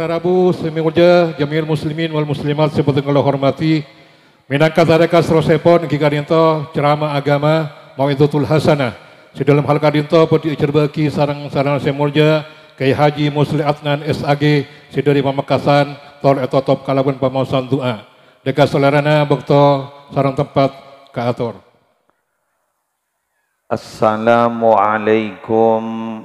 Para Rabu, Semi Uja, Jamil Muslimin wal Muslimat sebutan Allah hormati. Minangkat Tareka Serosepon, Giga Rinto, Cerama Agama, Mawidutul Hasana Sedalam hal kadinto, Puti Ucerbaki, Sarang Sarana Semi Uja, Kayi Haji Musli Adnan SAG, SeDari Pemekasan Tol Eto Top Kalabun Pamausan Dua. Dekat Solerana, Bukto, Sarang Tempat, Kaator. Assalamualaikum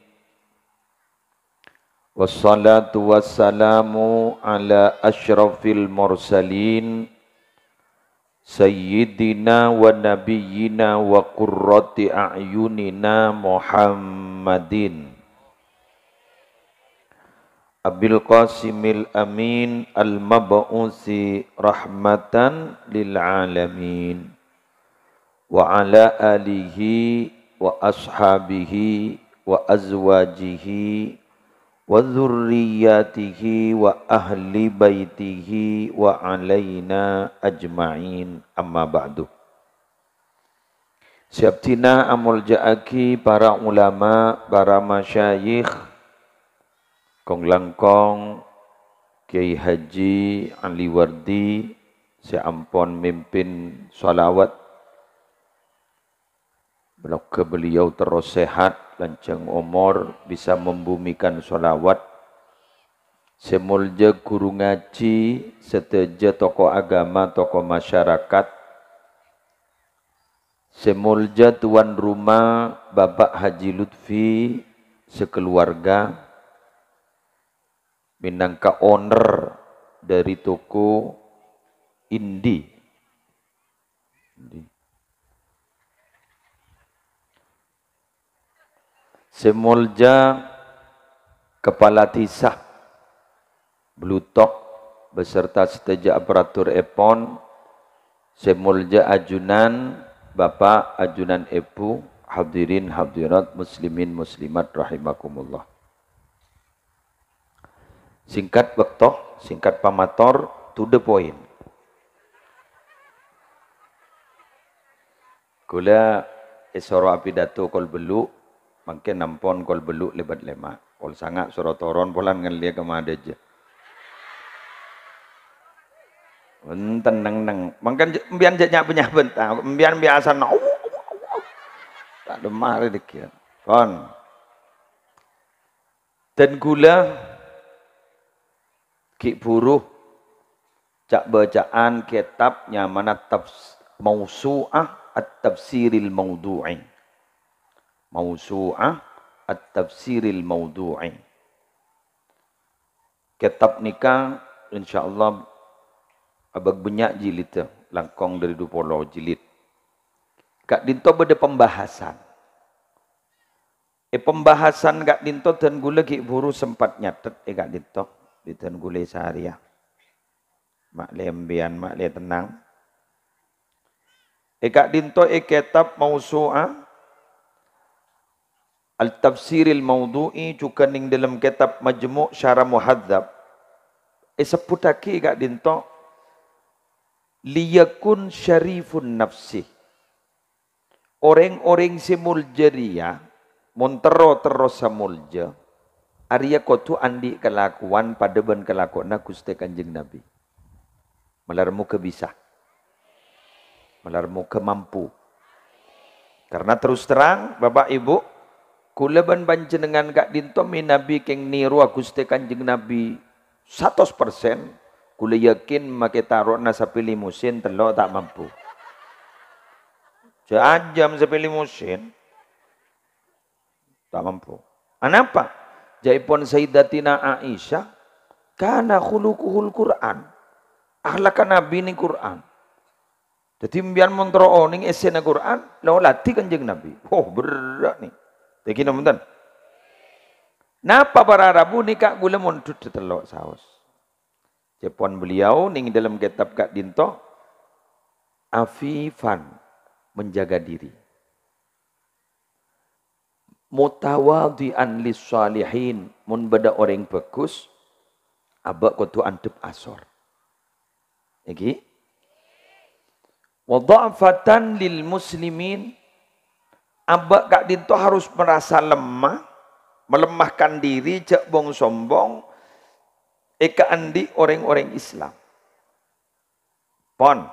Wassalatu wassalamu ala ashrafil mursalin Sayyidina wa nabiyyina wa qurrati a'yunina Muhammadin Abil Qasimil Amin Al-Mab'usi Rahmatan Lil Alamin Wa ala alihi wa ashabihi wa azwajihi wa وذرياته وأهل بيته وعلينا أجمعين أما بعد سيبتنا أمول جاكي para ulama para masyayikh Kong Langkong Kiai Haji Ali Wardi si ampon mimpin salawat Belok beliau terus sehat kanjeng Umar bisa membumikan sholawat. Semulja guru ngaji, seteja tokoh agama, tokoh masyarakat. Semulja tuan rumah Bapak Haji Lutfi sekeluarga. Minangka owner dari toko Indi. Semulja kepala tisah blutok beserta setejak aparatur epon semulja ajunan bapa ajunan ibu hadirin hadirat muslimin muslimat rahimakumullah singkat waktu singkat pamator to the point kula isoro api datu kol beluk Makin nampon kol beluk lebat lemak. Kol sangat surah toron polan dengan dia ke je. Enten neng neng. mungkin mbian je nyak punya bentar. Mbian biasa nau Tak demah dia dikira. Kon. Dan gula. ki buruh. Cak bacaan kitabnya mana tafs, mausu'ah at-tafsiril maudu'in mausu'ah at-tafsiril maudhu'i. Kitab nikah insyaallah abag banyak jilid tu, langkong dari 20 jilid. Kak dinto bede pembahasan. E pembahasan kak dinto dan gule ki buru sempat nyatet e eh, kak dinto di dan gule sehari ya. Mak lembian mak le tenang. E eh, kak dinto e mau mausu'ah Al-Tafsiril Maudu'i juga ning dalam kitab Majmu' Syarah Muhadzab. Eh seputaki dinto dintok. Liyakun syarifun nafsi. Orang-orang si muljaria, montero terus sa Arya kotu andi kelakuan pada ben kelakuan Gusti Kanjeng Nabi. Melarmu kebisa. Melarmu mampu. Karena terus terang Bapak Ibu Kula ban kak gak dintomi Nabi keng niru Gusti Kanjeng Nabi 100% kula yakin make taruh nasa pilih musin telo tak mampu. Sejam sepili musin tak mampu. Kenapa? Ah, Jaipun Sayyidatina Aisyah karena khulukuhul Quran. Akhlak Nabi ini Quran. Jadi mbian montro oning oh, esena Quran, lawa lati kanjeng Nabi. Oh, berat nih. Tapi nak mungkin. Napa para Arabu ni kak gula muntut di telok saus. Jepun beliau ning dalam kitab kak dinto. Afifan. Menjaga diri. Mutawadian li salihin. Mun beda orang bagus. Abak kutu antep asor. Ini. Wadha'fatan lil Muslimin. Abah Kak Dinto harus merasa lemah, melemahkan diri, cek bong sombong. Eka Andi orang-orang Islam. Pon,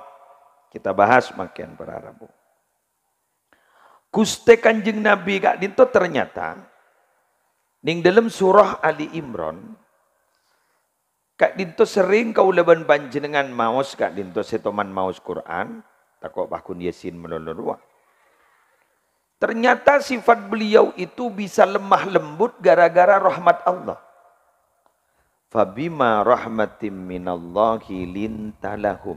kita bahas makian para Arab. Kuste kanjeng Nabi Kak Dinto ternyata, ning dalam surah Ali Imron, Kak Dinto sering kau leban panjenengan maus Kak Dinto setoman maus Quran takok bahkun yesin menolong ruang. Ternyata sifat beliau itu bisa lemah lembut gara-gara rahmat Allah. Fabima rahmatim minallahi lintalahum.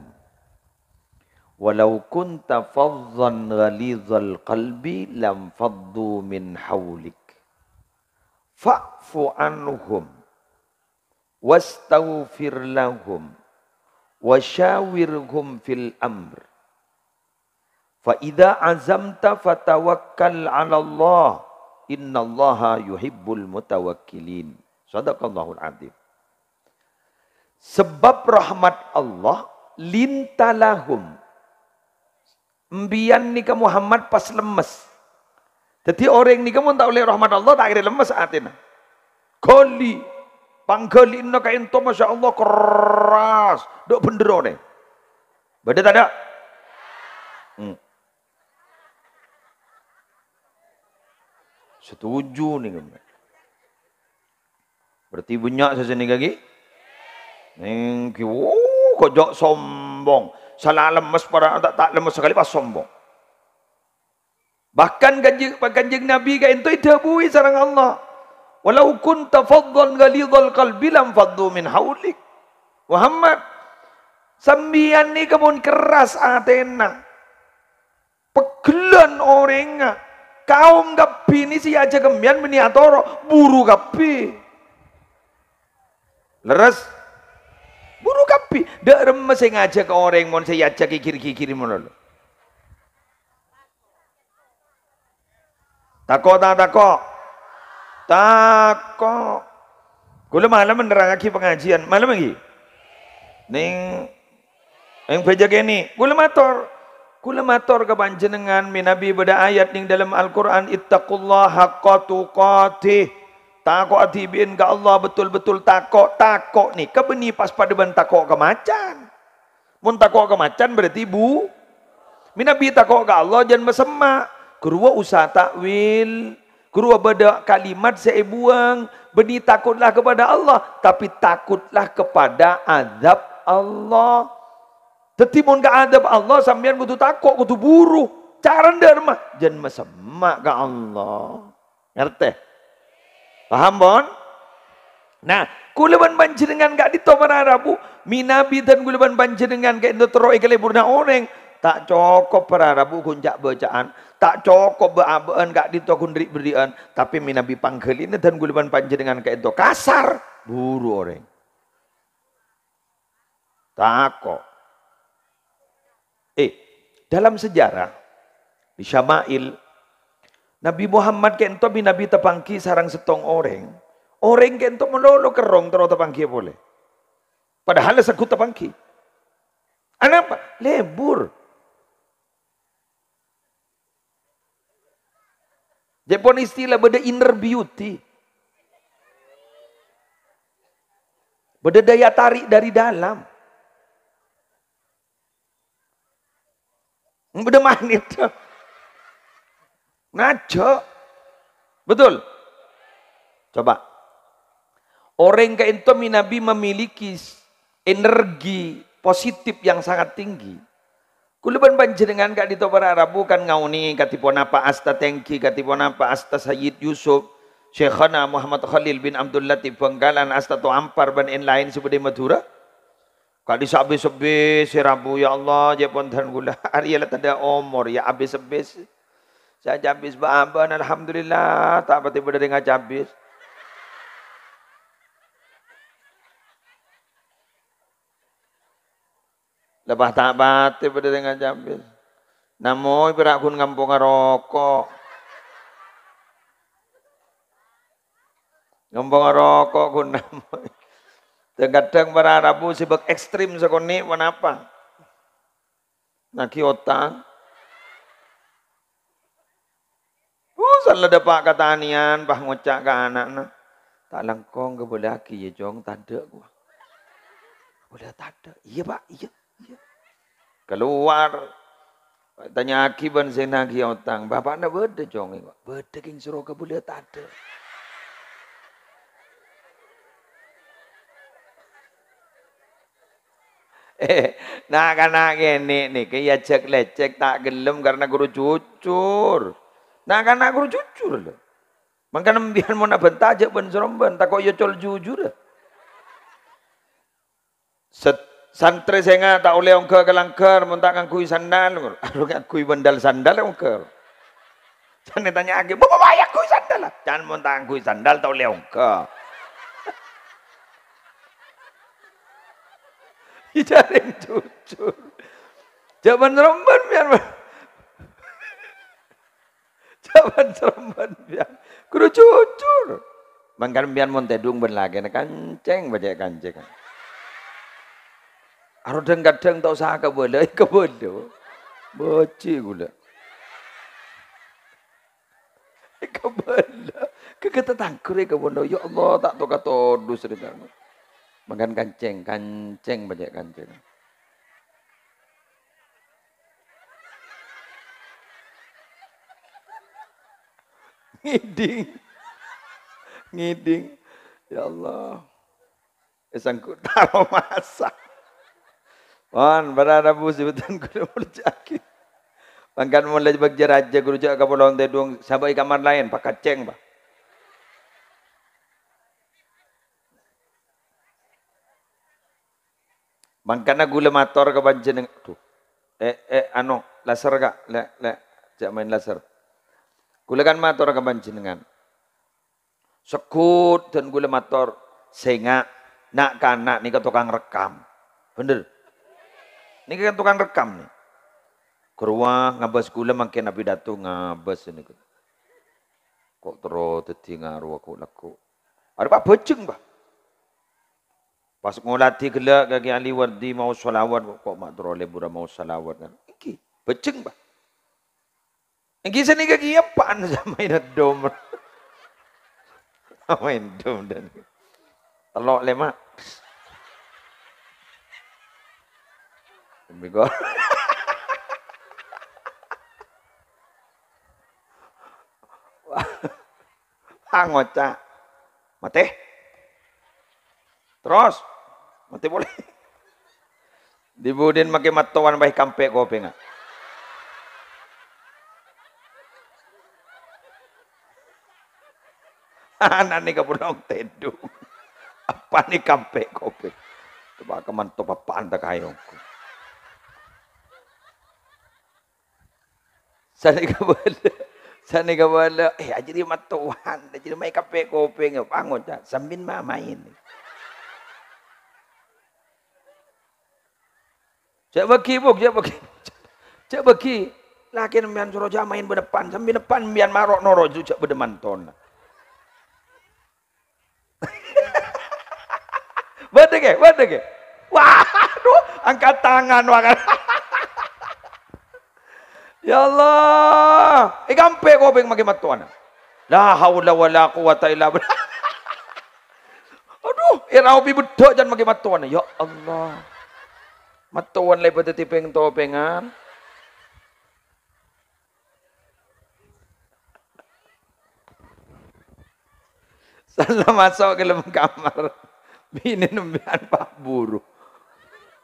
Walau kunta fadzan ghalizal qalbi lam faddu min hawlik. Fa'fu anhum. Wastawfir lahum. Wasyawirhum fil amr. Fa idza azamta fatawakkal 'ala Allah. Innallaha yuhibbul mutawakkilin. Sadaqallahul azim. Sebab rahmat Allah lintalahum. Mbian ni ke Muhammad pas lemes. Jadi orang ni kamu tak boleh rahmat Allah tak kira lemes saat ini. Koli. Pangkali inna kain to Masya Allah keras. Duk bendera ni. Berada tak ada? Hmm. Setuju ni kami. Berarti banyak saja sini lagi. Ini, oh, kau jok sombong. Salah lemas, para tak tak lemes sekali pas sombong. Bahkan ganjil ganjil Nabi kan itu tidak bui sarang Allah. Walau kun tafadhal ghalidhal qalbi lam faddu min haulik. Muhammad sambian ni kemun keras atena. Ah, Pegelan orang kaum gapi ini si aja gemian meniatoro buru gapi leres buru gapi dak remes sing aja ke orang mon saya aja kiri kiri mon lho takok tak takok takok kula malam menerangi pengajian malam iki ning ning beja kene kula matur Kula matur ke panjenengan min nabi beda ayat ning dalam Al-Quran ittaqullah haqqa tuqatih. Takok adibin ke Allah betul-betul takok. Takok ni kebeni pas pada ben takok ke macan. Mun takok ke macan berarti bu. Min nabi takok ke Allah jan mesemak. Kurwa usah takwil. Kurwa beda kalimat saya buang. Beni takutlah kepada Allah. Tapi takutlah kepada azab Allah. Tetimun ke adab Allah sambil aku kutu takut, aku kutu buruh. Cara rendah rumah. Jangan mesemak ke Allah. Ngerti? Faham, Bon? Nah, kuleban banci dengan gak ditopan Arabu. Minabi dan kuleban banci dengan gak itu teroi kali purna orang. Tak cukup para Arabu kunjak bacaan. Tak cukup beabean gak ditokun diri berian. Tapi minabi panggil ini dan kuleban banci dengan gak itu kasar. Buru orang. Takut. Eh, dalam sejarah di Syama'il Nabi Muhammad ke entah Nabi tepangki sarang setong orang. Orang ke entah melolo kerong terlalu tepangki boleh. Padahal sekut tepangki. Kenapa? Lebur. Jepun istilah benda inner beauty. Benda daya tarik dari dalam. Berdemain itu. Ngaco. Betul? Coba. Orang ke itu Nabi memiliki energi positif yang sangat tinggi. Kuluban panjenengan gak ditopo Arab bukan ngauni katipun apa asta tengki katipun apa asta Sayyid Yusuf Syekhana Muhammad Khalil bin Abdul Latif Bengkalan, asta ampar dan lain lain seperti Madura. Kali di sabi sebi si rabu ya Allah je pun dan gula hari ialah tanda umur ya abis sebi saya jambis baba alhamdulillah tak apa tiba dari ngajambis lepas tak apa tiba dari ngajambis namo ibarat kun kampung rokok kampung rokok kun Terkadang para Rabu sibuk ekstrim sekoni, kenapa? Naki otak. Pusat oh, lah dapat kata anian, bah ngocak ke anak-anak. Tak langkong ke boleh lagi, ya jong, tak ada Boleh tak ada, iya pak, iya. iya. Keluar. Tanya Aki ban saya nak otang. Bapak nak berde jong. Berde king suruh ke boleh tak ada. Eh, nak kena kan gini ni, kaya cek lecek tak gelem karena guru cucur. Nak kena kan guru cucur lah. Maka biar mau nak bentak je ben seromben, tak kok ya col jujur lah. Santri saya ngah tak boleh ongkar ke langkar, muntah kan kui sandal. Aduh kan kui bendal sandal ongkar. Jangan tanya lagi, bapak bayak kui sandal lah. Jangan muntah kui sandal tak boleh ongkar. Hijaring cucur. Jaman remban biar, Jaman remban biar, Kudu cucur. Mangkan biar mun tedung ben lagi kanceng baje kanceng. Aro deng kadeng tau sah ka bodo, ka bodo. Boci gula. Ka bodo. Ke ketetang kure ka bodo. Ya Allah tak tau ka todus ritang. Makan kancing, kancing banyak kancing. Ngiding. Ngiding. Ya Allah. Esang eh, ku taro masak. Wan, pada ada bus di betan ku dah berjaki. Bangkan mula jebak jeraja guru jaga kapolong tedung. Sabai kamar lain, pakai ceng, pak. Mangkana gula mator ke dengan tu. Eh eh ano laser kak le le cak main laser. Gula kan mator ke dengan Sekut dan gula mator sehingga nak kanak ni kat tukang rekam. Bener. Ni kat tukang rekam ni. keruah ngabas gula makin api datu ngabas ini. Kok teror tetinga ruwaku laku. Ada apa bejeng pak? Pas ngolati gelak kaki Ali Wardi mau salawat kok mak terole bura mau salawat kan. Iki beceng ba. Iki seni kaki apa an sama ina dom. Amin dom dan. Telok lema. Demi kok. Ah ngocak. Mateh. Terus. Mati boleh. Dibudin makin matuan baik kampek kau pengak. Anak ni kau pernah tidur. Apa ni kampek kau pengak. Coba kemana tu bapak anda kaya. Sana kau boleh. Sana kau boleh. Eh, jadi matuan. Jadi main kampek kau pengak. Bangun tak? Sambil main. Sambil Cek beki buk, cek beki. Cek beki. Lakin mian suruh jamain berdepan. Sampai depan mian marok noro itu cek berdeman ton. Bantu ke? Bantu ke? Wah, aduh. Angkat tangan. Wakar. ya Allah. Ika eh, ampe kau bing makin matuan. La hawla wa la quwata illa aduh. Ira eh, ubi bedok jangan makin matuan. Ya Allah. Matuan lepas tu tipeng tau pengar. Salah masuk ke dalam kamar. Bini nombian pak buru.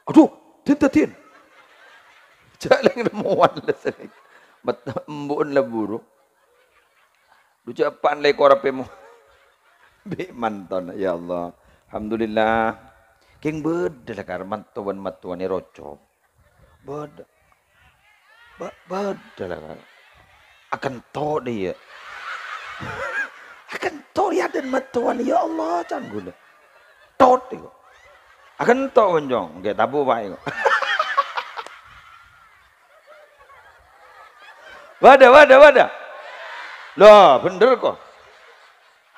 Aduh, tinta tin. Jaleng nombuan lah sini. Mbun lah buru. Ucapan lekor apa mu? Bik mantan, ya Allah. Alhamdulillah. King bede lah kan matuan matuan ni rocok. Bede. Ba bede lah kan. Akan tahu ya dia. Akan tahu ya dan matuan ya Allah jangan guna. Tahu dia. Akan tahu menjong. Okay, tabu baik. Wada, wada, wada. lo lah, bener kok.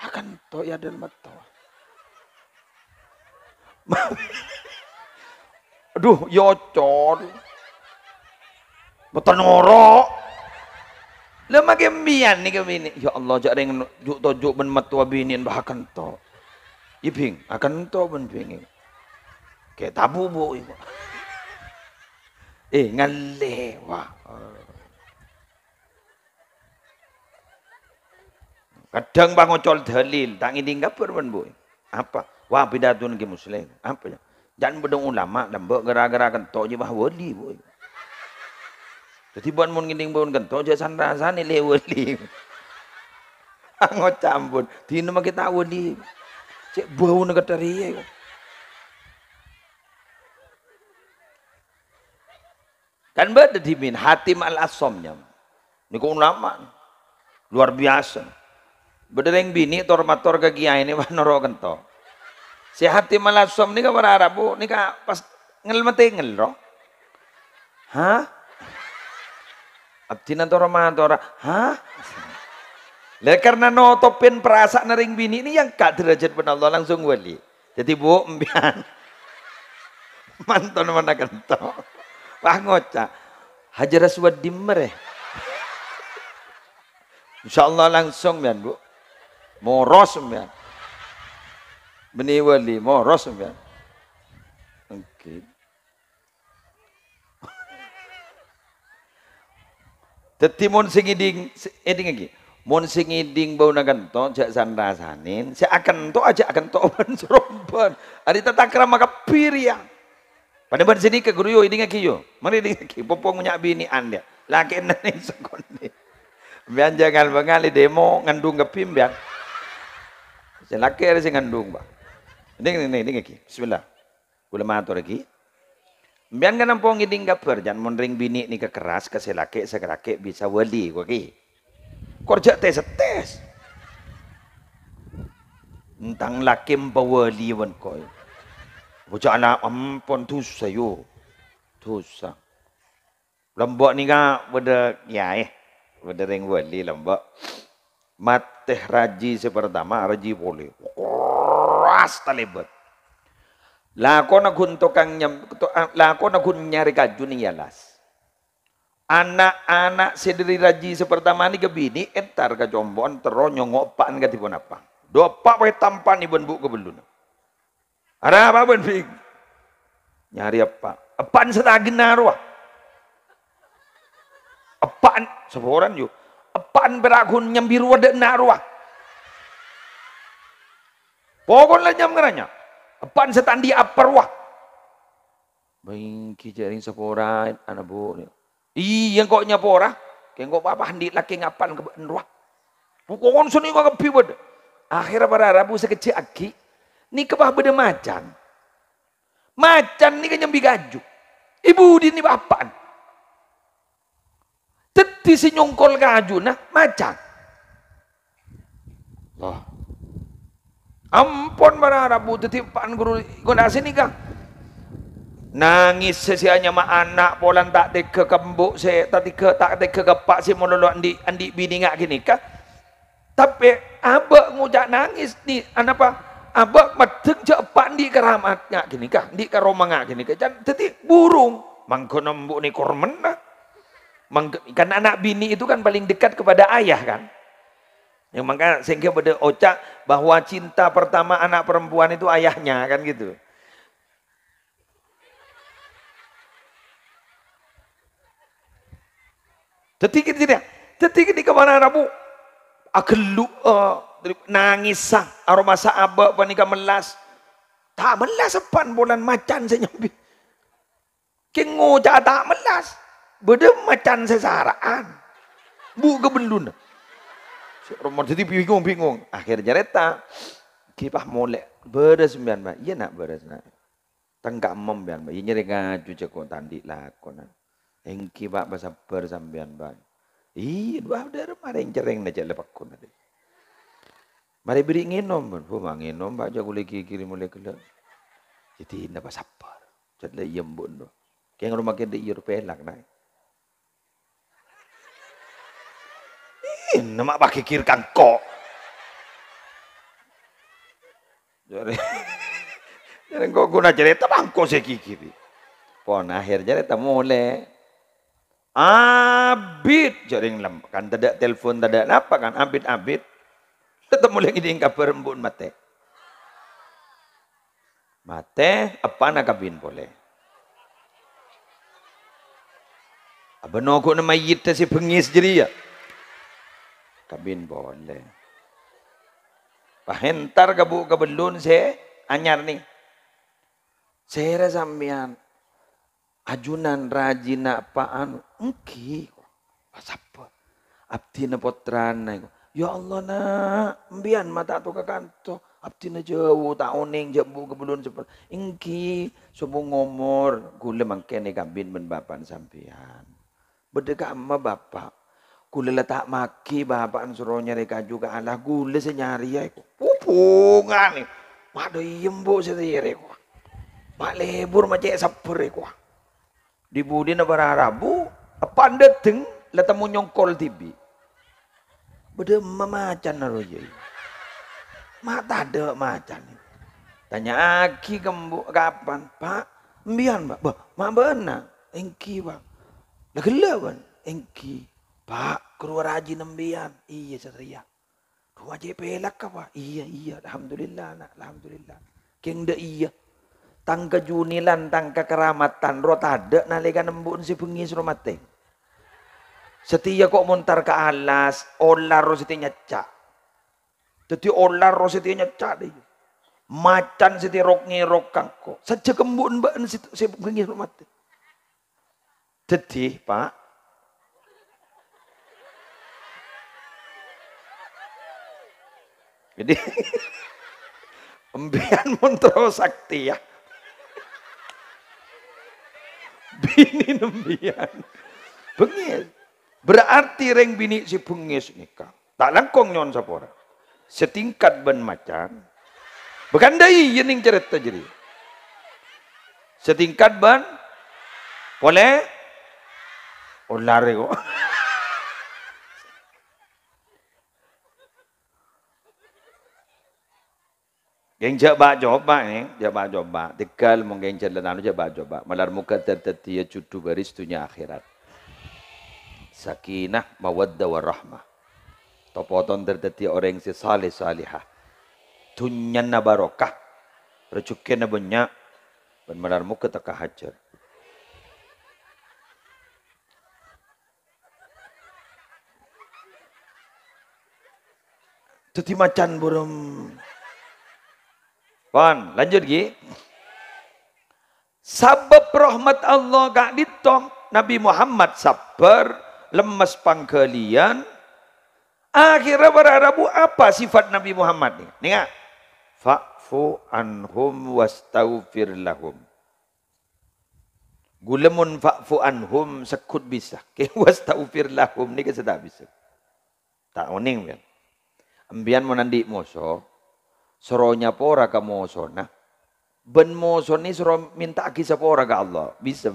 Akan tahu ya dan matuan. Aduh, yocor. Ya, Betul norok. Lah mak embian ni ke bini? Ya Allah, jak ring juk to juk ben metua bini bahkan to. Ibing, akan to ben bini. Ke tabu bu ibu. Eh, ngalewa. Kadang bangun col dalil, tak ngidi ngapur ben bu. Apa? Wah pidatun ke Muslim. Apa ya? Jangan berdua ulama dan bergerak-gerak kentok je bahawa wali boy. Jadi buat mun ngiling buat kentok je sana sana le wali. Angot campur. Di nama kita wali. Cek bau nak teri Kan berada di min Hati al asomnya. Ini kau ulama. Luar biasa. Berdering bini, tormator ke kiai ini, wah norok kentok. Si hati malas suam ni kau para Arab bu, ni kau pas ngel mati ngel roh. Ha? Abtina tu ramah tu orang, ha? Lah karena topin perasaan nering bini ni yang kak derajat pun Allah langsung wali. Jadi bu, mbian. Mantan mana kentok. Wah ngocak. Hajar aswad dimmer eh. Insya Allah langsung mbian bu. Moros mbian. Beni Lima, moros ya. Kan? Okey. Tetapi mon singiding, ini eh, lagi. Mon ding bau nak kento, Jek sandra sanin. Saya akan to aja akan to ban serompan. Adi tak kira maka piria. Pada ban sini ke guru yo, ini lagi yo. Mari ini lagi. Popong punya bini anda. Laki nanti sekundi. Biar jangan bengali demo ngandung ke biar. Saya laki ada si ngandung bang. Dengar, dengar, dengar. Bismillah. Kula matur lagi. Biar kena pong ini enggak ber, jangan mondering bini ni kekeras, keras, ke selakek, bisa wali. Kau lagi. Kerja tes, tes. Entang laki mba wali wan kau. Bucak anak ampun tu sayo. Tu Lombok ni kak, benda, ya eh. Benda ring wali lombok. Mateh raji sepertama, raji boleh keras talibat. La ko na kun tukang nyam ah, la ko na kun nyari kaju ni yalas. Anak-anak sendiri raji sepertama ni kebini entar ke jombon teronyo ngopan ke tipun apa. Dua pak pakai tampan ibu buk kebelun. Ada apa pun fik? Nyari apa? Apaan setagin naruah? Apaan? Ah. Seboran yo? Apaan berakun nyambiru ada naruah? Pokoknya lah jam kerana. Apaan setan di apa ruah? Bingki jaring sepura, anak bu. yang kau nyapura. Lah, kau apa hendik lagi kau ngapan ke ruah. Pokoknya sini kau ke piwad. Akhirnya para Rabu sekecil lagi. Ni kebah beda macam, macam ni kan nyambi gaju. Ibu di ini apaan? Teti si nyongkol gaju, nah macan. Allah. Ampun marah Rabu titipan guru Kau nak sini kah? Nangis sesiannya mak anak Polan tak teka kembuk saya Tak teka tak teka kepak saya Mula-mula andi andik bini ngak gini kah? Tapi abak ngucak nangis ni Anak apa? Abak matang je pak di keramat ngak gini kah? Di keroma ngak gini kah? Jadi titik burung Mangko nombok ni kormen lah Mang, kan anak bini itu kan paling dekat kepada ayah kan? Yang maka sehingga pada ocak bahwa cinta pertama anak perempuan itu ayahnya kan gitu. Tetiki tidak, tidak. tetiki di kemana Rabu? Akelu ah, uh, ah. nangis sah, aroma sah abah panika melas. Tak melas sepan bulan macan saya nyambi. Kengo tak melas, beda macan sesaraan. Bu kebendun. Bu Rumah jadi bingung-bingung. akhirnya reta kipah molek beres mian mbak. Iya nak beres nak. Tenggak mem mian mbak. Ini dengan cuci kau tandi lah kau nak. Engki pak bahasa bersambian mbak. Iya dua ada rumah yang cereng nak lepak pak kau Mari beri nginom, bu mangin ah, nom, pak jago lagi kiri mulai kelak. Jadi nampak sabar. ber. Jadi iya mbak. Kau rumah kau di Europe nak ini mak pagi kirkan kok. Jadi, jadi kok guna cerita bangko saya kikiri. Pon akhir cerita mulai. Abit jaring lem kan tidak telefon tidak apa kan abit abit tetap mulai ini ingkar perempuan mate mate apa nak kabin boleh abang aku nama yit si pengis jadi ya kabin boleh. Pahentar kebu kebelun se anyar ni. Sehera sambian ajunan rajin apa anu engki apa abdi na potran na ya allah na mbian mata tu ka kanto abdi na jewu ta uning jebu kebulun cepet engki subuh ngomor gule mangke ne gambin ben bapan sampean bedek ama bapak Gula letak maki bapak suruh nyari kaju ke alah. Gula saya nyari ya. Pupunga ni. Mak ada iembo saya tiri ku. Mak lebur macam sepuri ku. Di budi nak berharabu. Apa anda teng letamu nyongkol tibi. Bada memacan naruh Mak tak ada macan. Tanya aki kembu kapan. Pak, mbian pak. Mak benar. Engki pak. Lagi lah kan. Engki. Pak, keluar haji nembian. Iya, saya kata, iya. Rumah pelak ke, Pak? Iya, iya. Alhamdulillah, nak. Alhamdulillah. Keng dah iya. Tangka junilan, tangka keramatan. Roh tak ada, nak lega nembun si pengi suruh mati. Setia kok montar ke alas, olah roh setia nyacak. Jadi olah roh setia nyacak dia. Macan setia rok ngerok kangkok. Sejak kembun, Pak, si pengi suruh mati. Jadi, Pak, Jadi Embian Montro Sakti ya. Bini nembian. Bengis. Berarti reng bini si bengis ni nikah. Tak langkong nyon sapora. Setingkat ben macan. Bekandai yening cerita jadi. Setingkat ban, boleh? Oh lari kok. Geng coba coba ni, coba coba. Tegal mungkin jalan anu coba coba. Malar muka tetapi ya cutu baris tunya akhirat. Sakinah mawadda wa rahmah. Topoton tetapi orang si salih salihah. Tunya na barokah. Rezeki na banyak. Dan malar muka tak hajar. Tetapi macan burung. Faham? Lanjut lagi. Sebab rahmat Allah gak ditong Nabi Muhammad sabar lemas pangkalian akhirnya para Arabu apa sifat Nabi Muhammad ni? Dengar, fa'fu anhum was taufir lahum. Gulemun fa'fu anhum sekut bisa. Was taufir lahum ni ke tak bisa. Tak oning kan? Ambian mau nandik musuh. Suruh pora ke moso. Nah, ben moso ni suruh minta aki sapora ke Allah. Bisa.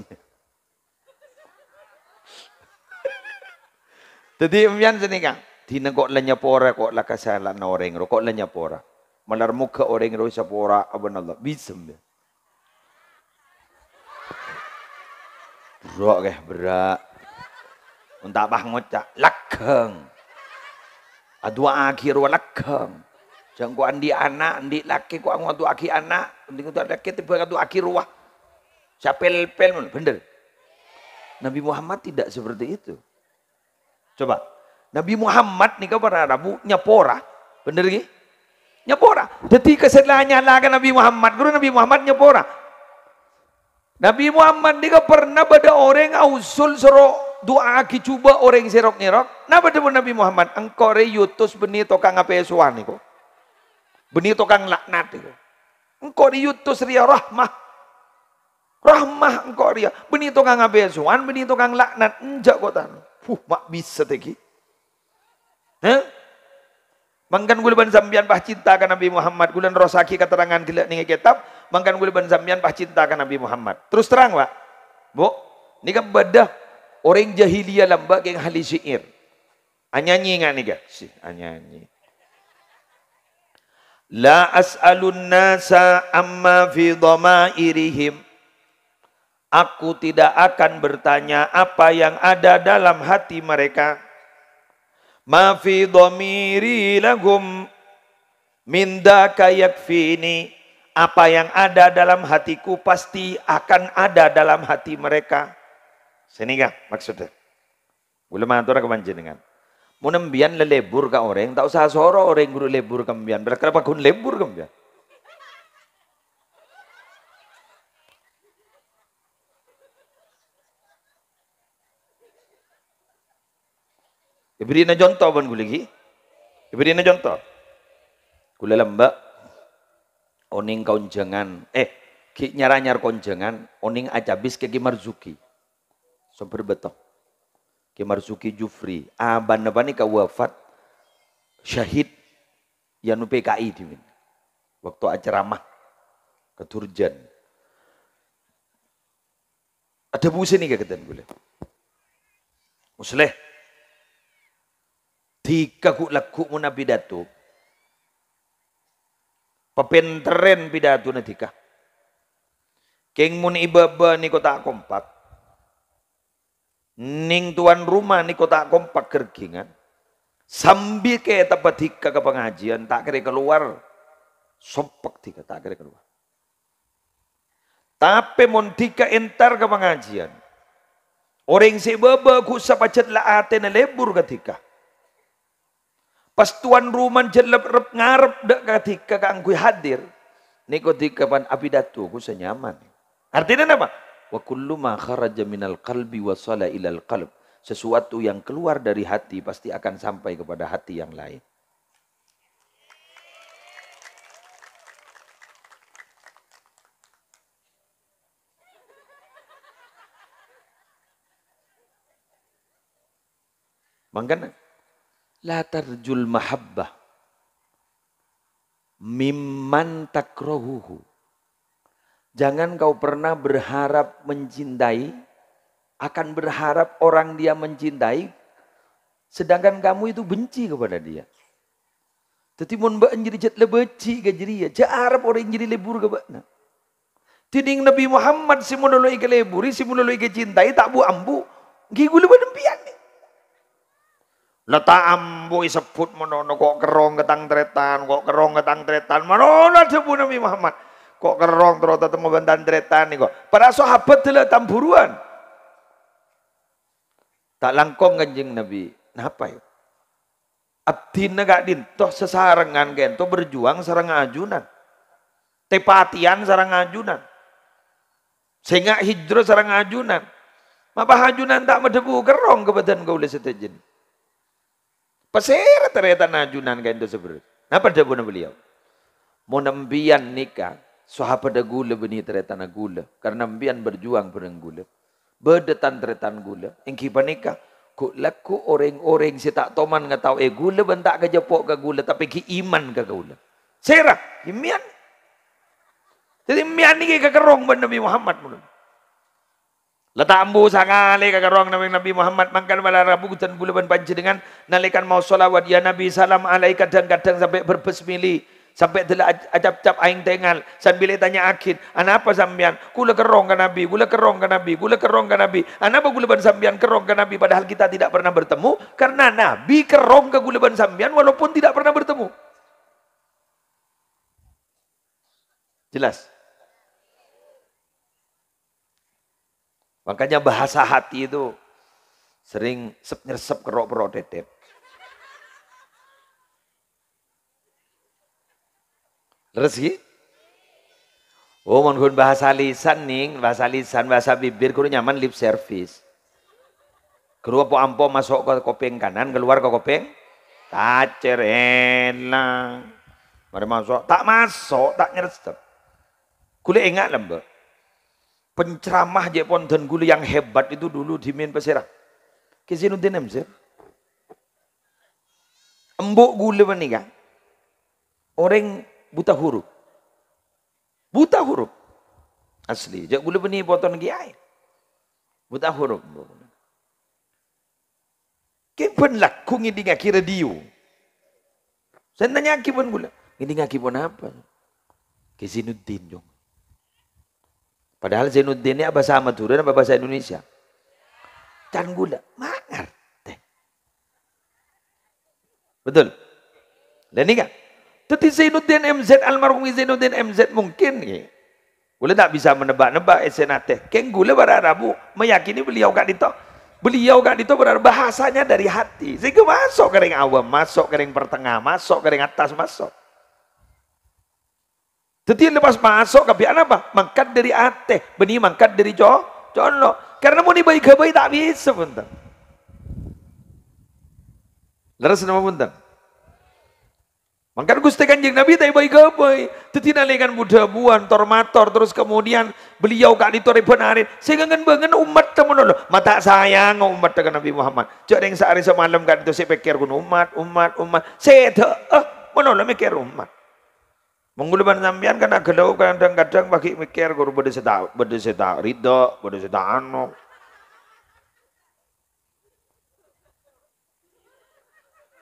Jadi, mian sini kan. Dina kok lah nyapora, kok lah kesalahan orang. Kok lenya pora, Malar muka orang roh sapora abang Allah. Bisa. Berak ke, berak. Untak apa ngocak? Lakang. Adua akhir, lakang. Jangan kau andi anak, andi laki, kau anggota tuh aki anak, penting tuh laki, tapi kau tu aki ruah. Siapa pel pel Bener. Nabi Muhammad tidak seperti itu. Coba, Nabi Muhammad ni kau pernah rabu nyapora, bener gih? Nyapora. Detik kesetelahnya lagi kan Nabi Muhammad, guru Nabi Muhammad nyapora. Nabi Muhammad nih pernah pada orang ausul sero doa aki coba orang serok nyerok. Nabi Muhammad, engkau reyutus benih tokang apa esuan nih kau? Benih tukang laknat itu. Engkau diutus ria rahmah. Rahmah engkau ria. Benih tukang abesuan, benih tukang laknat. Enjak kau tahu. Fuh, mak bisa tadi. Ha? Mangkan gula ban zambian bah cinta kan Nabi Muhammad. Gula rosaki keterangan gila ni kitab. Mangkan gula ban zambian bah cinta kan Nabi Muhammad. Terus terang pak. Bu, ni kan bedah orang jahiliya lambak yang ahli syair. Anyanyi kan ni kan? Si, anyanyi. La as'alun nasa amma fi dhamairihim. Aku tidak akan bertanya apa yang ada dalam hati mereka. Ma fi dhamiri lahum min dhaka yakfini. Apa yang ada dalam hatiku pasti akan ada dalam hati mereka. Sehingga maksudnya. Ulama antara kebanjir dengan. Munembian lebur ke orang. Tak usah soro orang guru lebur kembian. mbian. Berapa gun lebur kembian? mbian. Beri contoh pun gue lagi. Beri na contoh. Gue lembak. Oning konjengan. Eh, nyara-nyar konjengan. Oning aja bis ke gimarzuki. zuki. Sumber betok. Ki Marzuki Jufri. Aban ah, napa ni wafat syahid yang nu PKI dimin. Waktu acara mah keturjan. Ada bu sini ke ketan gule. Musleh. Tika ku laku muna pidato. Pepenteren pidato nanti kah. Keng mun ibaba ni kota kompak. Ning tuan rumah ni kota kompak kergingan. Sambil ke tempat hikka ke pengajian, tak kira keluar. Sopak tiga, tak kira keluar. Tapi mon tiga entar ke pengajian. Orang si bebe ku sepacet la atene lebur ketika. Pas tuan rumah jelep rep ngarep dek ketika kangku hadir. Niko tiga pan api datu ku senyaman. Artinya apa? Wa kullu ma kharaja minal qalbi wa sala ilal qalb. Sesuatu yang keluar dari hati pasti akan sampai kepada hati yang lain. Makanya la tarjul mahabbah mimman takrohuhu Jangan kau pernah berharap mencintai, akan berharap orang dia mencintai, sedangkan kamu itu benci kepada dia. Tetapi mun ba anjir jat lebeci ke jadi ya, jangan harap orang jadi lebur ke bana. Tining Nabi Muhammad si mun lalu ke si mun lalu ke tak bu ambu, gigu lebih dempian ni. Lata ambu isaput mun kok kerong ketang teretan, kok kerong ketang teretan, mun lalu sebut Nabi Muhammad kok kerong terus ketemu bentan deretan ni kok. Para sahabat dia lah tamburuan. Tak langkong kanjeng Nabi. Napa ya? Abdina negak din. Toh sesarangan kan. Toh berjuang sarang ajunan. Tepatian sarang ajunan. Sehingga hijrah sarang ajunan. Mapa ajunan tak mendebu kerong ke badan kau boleh setajin. Peser ternyata ajunan kan itu sebenarnya. Napa dia beliau? Mau nembian nikah sahabat da gula benih teretan gula karena mbian berjuang bereng gula berdetan teretan gula engki panika ku laku orang-orang si tak toman ngatau eh gula bentak ke jepok ke gula tapi ki iman ke gula sera imian jadi mian ni ke kerong ben Nabi Muhammad mun Letak ambu sangat leka kerong Nabi Nabi Muhammad mangkal malah rabu dan bulan panci dengan nalekan mau solawat ya Nabi salam alaikum kadang-kadang sampai berbesmili. Sampai telah acap acap aing tengal. Sambil tanya akhir. Anak apa sambian? Kula kerong ke Nabi. Kula kerong ke Nabi. Kula kerong ke Nabi. Anak apa kula ban sambian kerong ke Nabi. Padahal kita tidak pernah bertemu. Karena Nabi kerong ke kula ban sambian walaupun tidak pernah bertemu. Jelas? Makanya bahasa hati itu sering sep-nyesep kerok-kerok tetep. rezeki. Oh, mohon bahasa lisan nih, bahasa lisan, bahasa bibir, kudu nyaman lip service. Kau apa ampo masuk ke kopeng kanan, keluar ke kopeng, tak cerena. Mari masuk, tak masuk, tak nyerstep. Kule ingat lembek. Lah, Penceramah Jepun dan kule yang hebat itu dulu di Min Kau Pesera. Kisinuddin Amzir. Embuk gula menikah. Orang buta huruf. Buta huruf. Asli. Jak gula benih buatan lagi air. Buta huruf. Kepun lah. Kungi dengar kira diu. Saya tanya kepun gula. Ini dengar kepun apa? Ke Zinuddin jom. Padahal Zainuddin ini apa sama turun apa bahasa Indonesia. Can gula. Mangar. Betul. Lain ni kan? Tetapi Zainuddin MZ, almarhum Zainuddin MZ mungkin. ni. Gula tak bisa menebak-nebak esenateh. Keng gula pada Rabu meyakini beliau kat dito. Beliau kat dito berarabu bahasanya dari hati. Sehingga masuk ke ring awam, masuk ke ring pertengah, masuk ke ring atas, masuk. Tetapi lepas masuk ke pihak apa? Mangkat dari ateh. Benih mangkat dari jo, jono. Karena muni baik-baik tak bisa pun tak. Lepas pun tak. Maka Gusti Kanjeng Nabi tak baik apa? Tetina lekan muda buan tormator terus kemudian beliau kak di benar penarin. Sehingga kan bangun umat teman lo. Mata sayang umat dengan Nabi Muhammad. Cak yang sehari semalam kak itu saya pikir gun umat umat umat. Saya dah ah mana lo mikir umat. Mengulangkan sambian kan agak kadang-kadang bagi mikir guru berdesa tak berdesa tak rido berdesa tak anu.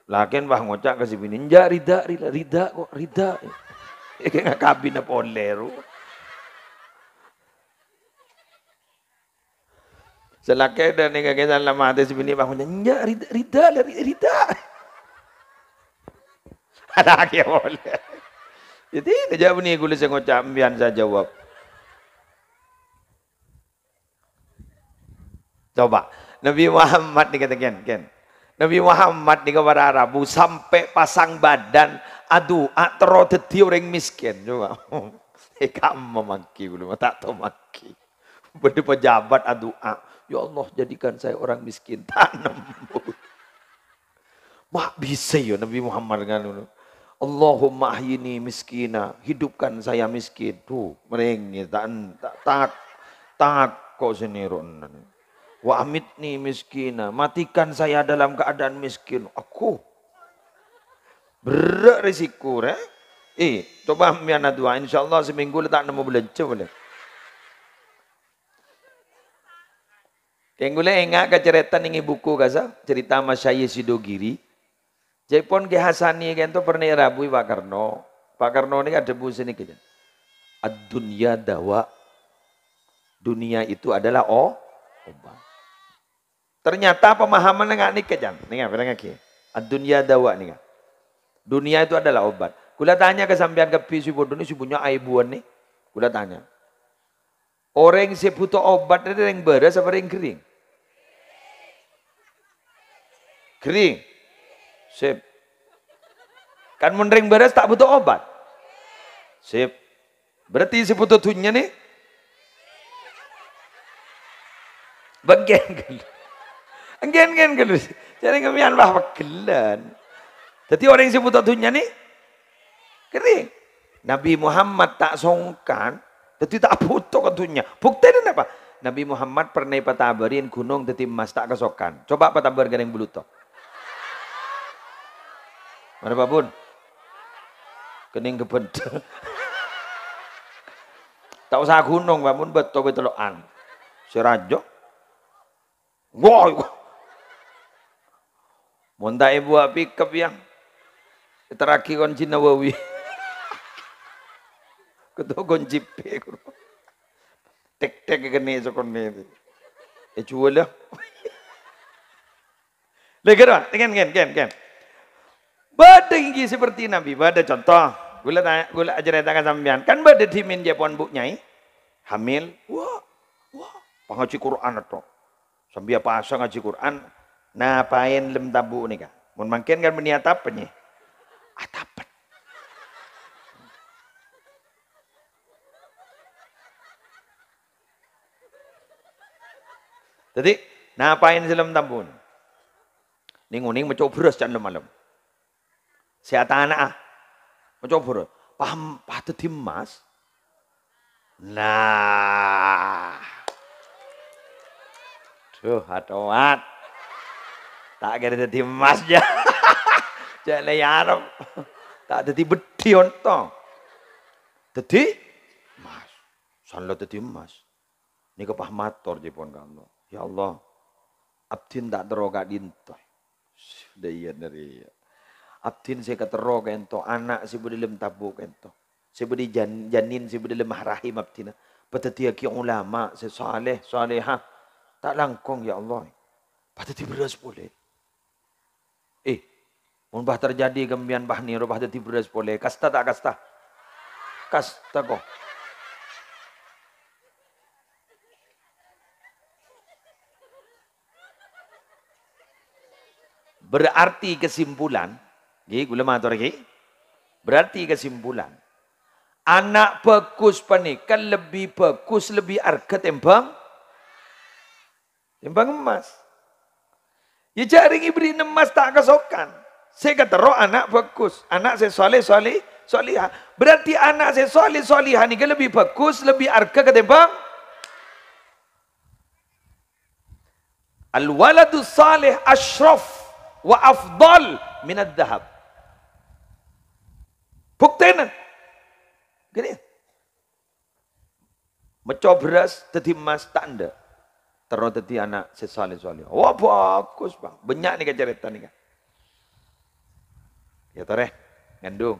Lakin bah ngocak kasih bini. Njak rida, rida, rida kok, rida. Ya nggak kabin apa leru. Selakai dan nih kakek sana lama ada sebini bangun nyenyak rida rida dari rida. Ada lagi boleh. Jadi kerja bini ni gulis yang ngocak mbian saya jawab. Coba Nabi Muhammad ni kata ken ken. Nabi Muhammad di kabar Arabu sampai pasang badan aduh atro dadi orang miskin coba. Eh kamu mangki belum tak tahu maki, Bede pejabat aduh ah, ya Allah jadikan saya orang miskin tanam. Mak bisa ya Nabi Muhammad kan dulu. Allahumma ahyini miskina, hidupkan saya miskin. Tu merengi tak tak tak kok sini ronan. Wa amitni miskina. Matikan saya dalam keadaan miskin. Aku. Berat risiko. Eh? eh, coba miana dua. InsyaAllah seminggu letak nama belencah boleh. Tenggula ingat ke cerita ini buku kasa? Cerita sama saya Sidogiri. Jepun ke Hasani kan itu pernah Rabu Pak Karno. Pak Karno ini ada buku sini. Kan? Ad-dunya dawa. Dunia itu adalah oh, obat. Ternyata pemahaman dengan ni kejam. Dengar, bilang lagi. Dunia dawa ni. Kan, kan. Dunia itu adalah obat. Kula tanya ke sambian ke pisu bodoh ni, sebutnya aibuan ni. Kula tanya. Orang yang sebutu obat ni, yang beras apa yang kering? Kering. Sip. Kan mendering beras tak butuh obat. Sip. Berarti sebutu tunya ni? Bagian kedua. Enggen enggen kudu. Jadi kemian bah pegelan. Jadi orang yang sebut tak tuhnya ni kering. Nabi Muhammad tak songkan, jadi tak putuh ketunya. Bukti ini apa? Nabi Muhammad pernah patabarin gunung tetapi emas tak kesokan. Coba patabar bulu buluto. Mana Pak Bun? Kening kebet. tak usah gunung Pak Bun, betul betul an. Serajo. Wow. Muntah ibu buat pikap yang terakhir kon Cina wawi. Ketua kon jipe Tek tek kene sokon ni. E cuwala. Lekar ah, ken ken ken ken. Bade gigi seperti Nabi. bade contoh. Gula tanya, gula ajar yang tangan sambian. Kan bade dimin dia pun bu nyai. Eh? Hamil. Wah, wah. Pengaji Quran atau. Sambil pasang ngaji Quran. Na pain lem tabu ni ka. Mungkin mangken kan berniat apa ni? Atapet. Jadi, na pain lem tabu ni? Ning uning macam beras jam malam. Sehatan ah. Macam beras. Paham patut dimas. Nah. Tuh, atau tak kira jadi emas je. Cek ni Arab. Tak jadi beti ontong. Jadi emas. Salah jadi emas. Ini kepah mator je pun kamu. Ya Allah. Abdin tak teroga dintoy. Sudah iya dari Abdin saya kata roga ento. Anak saya boleh lem tabuk ento. Saya boleh janin, saya boleh lemah rahim abdin. Betul ki ulama, saya soleh, soleha. Tak langkong ya Allah. Betul dia beras boleh. Eh, unbah terjadi gembian bah ni, rubah dia tiba boleh. Kasta tak kasta? Kasta kau. Berarti kesimpulan, gi gula mana lagi? Berarti kesimpulan. Anak bagus panik, kan lebih bagus, lebih arka tembang. Tembang emas. Ya jaringi beri nemas tak kesokan. Saya kata roh anak fokus. Anak saya soleh soleh soleh. Berarti anak saya soleh soleh ni ke lebih fokus, lebih arka kata bang. Al waladu salih ashraf wa afdal min ad dhahab. Buktin. Gini. Mecoh beras tetimas tak ndak. Ternyata anak sesalih soalnya. Wah bagus bang. Banyak ni kan cerita ni kan. Ya tereh. Ngendung.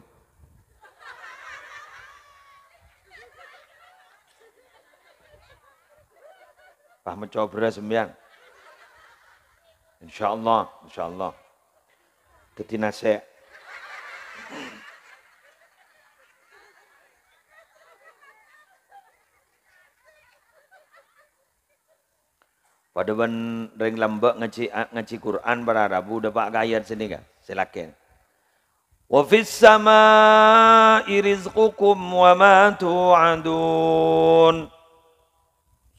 Pak mencoba beras sembiang. Insya Allah, insya Allah. Tetina saya Pada ban ring lambak ngaji ah, ngaji Quran pada Rabu dapat gayat sini kan. Silakan. Wa fis samaa'i rizqukum wa ma tu'adun.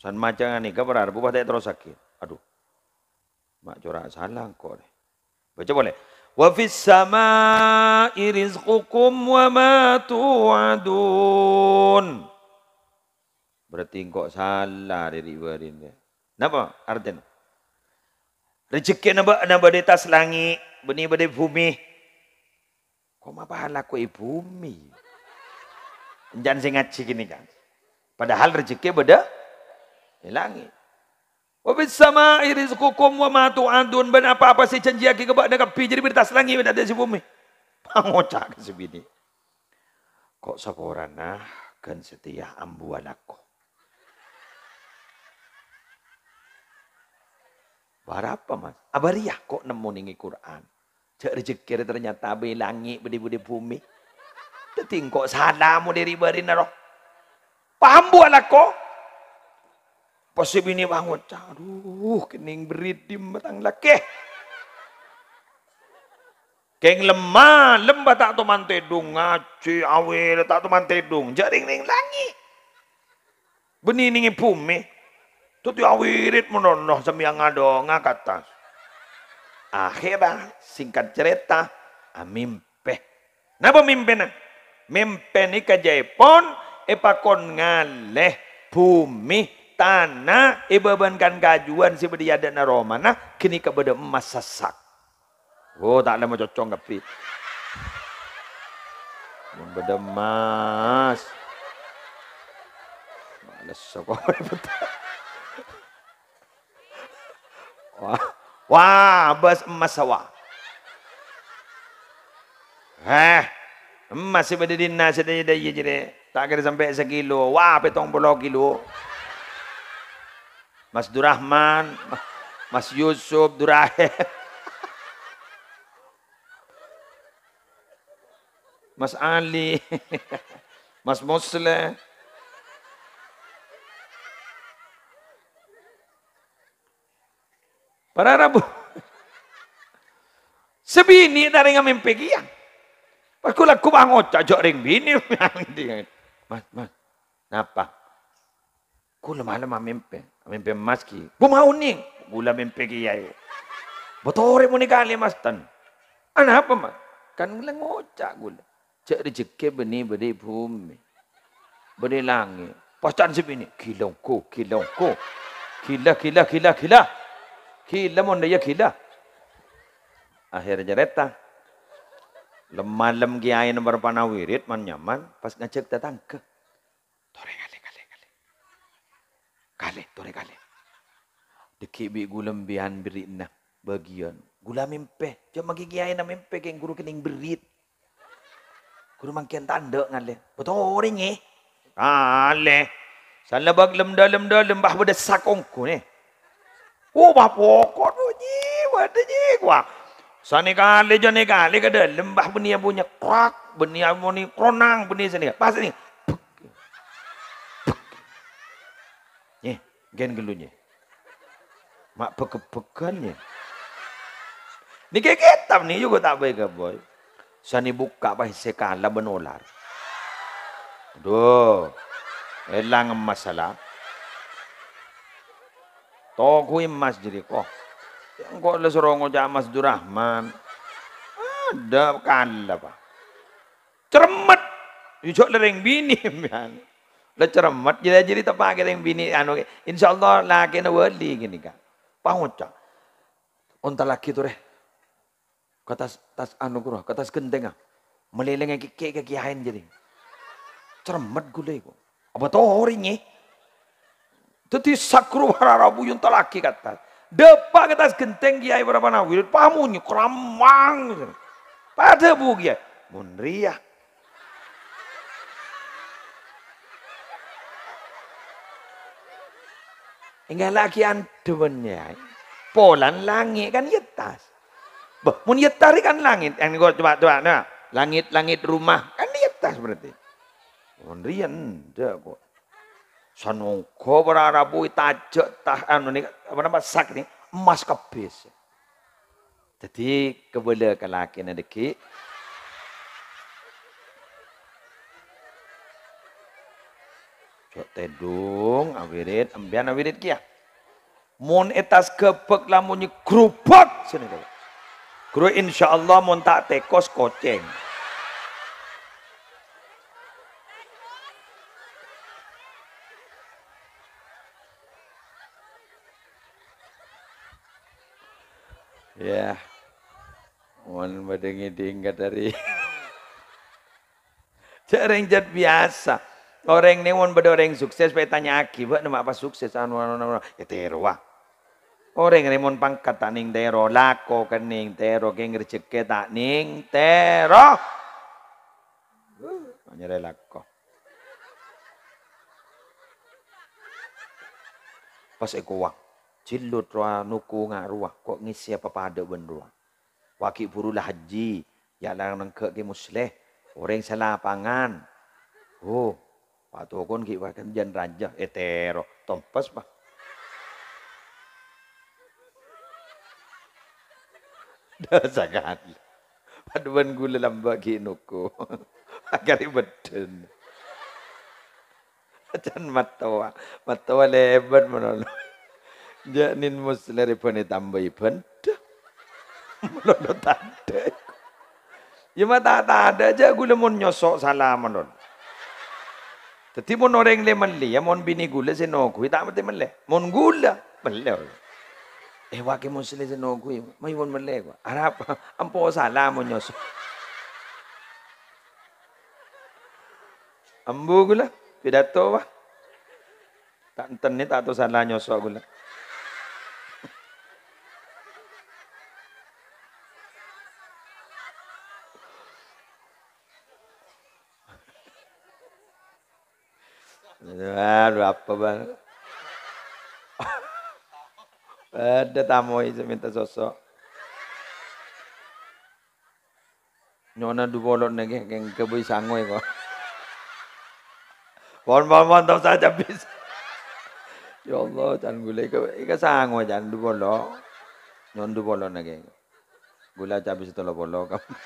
San macam ni ke pada Rabu pada terus sakit. Aduh. Mak corak salah kau ni. Baca boleh. Wa fis samaa'i rizqukum wa ma tu'adun. Berarti engkau salah diri berin dia. Napa artinya? Rezeki napa napa di atas langit, bini pada bumi. Kau mah pahala kau eh, bumi. Jangan saya ngaji gini kan. Padahal rezeki pada di langit. Wa sama iris rizqukum wa ma tu'adun ben apa-apa si janji aki kebak dekat pi jadi berita selangi benda di bumi. Pangocak ke sebini. Kok sapa orang nah kan setia ambu anakku. Bara apa mas? Abah riah kok nemu ningi Quran. Cak rezeki ternyata abai langit budi-budi bumi. Teting lah kok salamu diri beri naroh. Paham buat buatlah kok. Pasti bini bangun. Aduh, kening beri di matang laki. Keng lemah, lembah tak teman tedung. Ngaci, awil tak teman tedung. Jaring ning langit. Benih ningi bumi. Tuti wirid menonoh semiang adonga kata. Akhirnya singkat cerita, amimpe. Napa mimpe nak? Mimpe ni ke Jepun, epakon ngaleh bumi tanah ibebankan kajuan si beri ada na Roma nah kini kepada emas sesak. Oh tak ada macam cocok kepi? Mun beda emas. Malas sokong betul. Wah, wah bas emas sawah. Heh, emas si pada dina sedaya daya jadi tak kira sampai sekilo. Wah, petong puluh kilo. Mas Durahman, Mas Yusuf Durahe. Mas Ali, Mas Muslim, Para Rabu. Sebini dah ringan mimpi kia. Aku lah aku bangun tak jok ring bini. Mas, mas. Kenapa? Aku lemah-lemah mimpi. Mimpi mas ki. Aku mau ni. Gula mimpi kia. Ya, ya. Betul orang mau nikah mas tan. Kenapa mas? Kan gula ngocak gula. Cik rejeki benih beri bumi. Beri langit. Pasal sebini. Kilongku, kilau Kila, kila, kila, kila. kila. Kila mon dia ya kila. Akhirnya reta. Lemalem gi ayin berpana wirid man nyaman pas ngecek datang ke. Tore kali kali kali. Kali tore kali. Deki bi gulem bihan birinna bagian. Gula mimpi. Cuma gigi ayin mimpi keng guru kening berit. Guru mangkian tanda ngale. Betul orang ni. Ale. Salah bag lem dalam dalam bah berdesak kongku ni oh bah pokok tu ji wat ji gua sane kali jo ne kali kada lembah benih yang punya kuak benih yang kronang benih sini pas sini ye gen gelunya mak ye. ni ke ketam ni juga tak baik boy sane buka pas sekala benolar Duh. Elang masalah jadi kok Yang kok le suruh ngucap masjid Rahman. Ada kala apa. Cermat. Yucuk le ring bini. Le lah cermat. Jadi jadi tak pakai ring bini. Anu, insya Allah laki na wali gini kan. Pahucak. Unta laki tu reh. Katas tas anu kurah. Katas gentengah ah. Melilingnya kikik kikik hain jadi. Cermat gulai ku. Apa tu orangnya? Tetapi sakru harara buyun telaki kata. Depan kata genteng kiai berapa nawil. Pamunya keramang. Pada bu kiai. Munriah. Enggak lagi andewennya. Polan langit kan yetas. Bah, mun yetari kan langit. Yang ni gua coba Langit-langit rumah. Kan yetas berarti. Munrian, dah kok. Sanungko berarabu tajuk tah anu ni apa nama sak ni emas kebis. Jadi kebela ke laki ni deki. Cok tedung awirit ambian awirit kia. Ya? Mun etas kepek lamunya kerupuk sini kalau. Kru Allah mun tak tekos koceng. Ya. Mohon pada ngiding katari. Jareng jat biasa. Orang ni mohon berdoa orang sukses. Saya tanya Aki. Buat nama apa sukses? Anu, anu, anu. Ya ah. Orang ni mohon pangkat tak ning tero. Lako kan ning tero. Geng rejeki tak ning tero. Nyerai lako. Pas ekowang. Cilut ruah nuku ngak ruah. Kok ngisi apa pada ben ruah. Wakil lah haji. Ya larang lah nengkek ke musleh. Orang salah pangan. Oh. Waktu aku kan kik wakil jen raja. Eh tero. Tompas pak. Dah sangat. Pada ben gula lambak kik nuku. Agar ibadun. Macam matawa. Matawa lebat menolong. Janin muslih ribuan ditambahi bendah. Mula-mula tak ada. Ya mah tak ada aja gula mau nyosok salaman. Tapi mau orang le menli, ya mau bini gula si nogu, tak mesti menli. Mau gula, menli. Eh, wakil muslih si nogu, mau ibu menli. Harap, ampo salam nyosok. Ambu gula, pidato wah. Tak enten ni tak tahu salah nyosok gula. Aduh apa bang? Ada tamu itu minta sosok. Nyona dua bolot nengke keng kebui sangoi kok. Pon pon pon tau saja bisa. Ya Allah, jangan gula ikan ika sangoi jangan dua bolot. Nyon dua bolot nengke. Gula cabai setelah bolot kamu.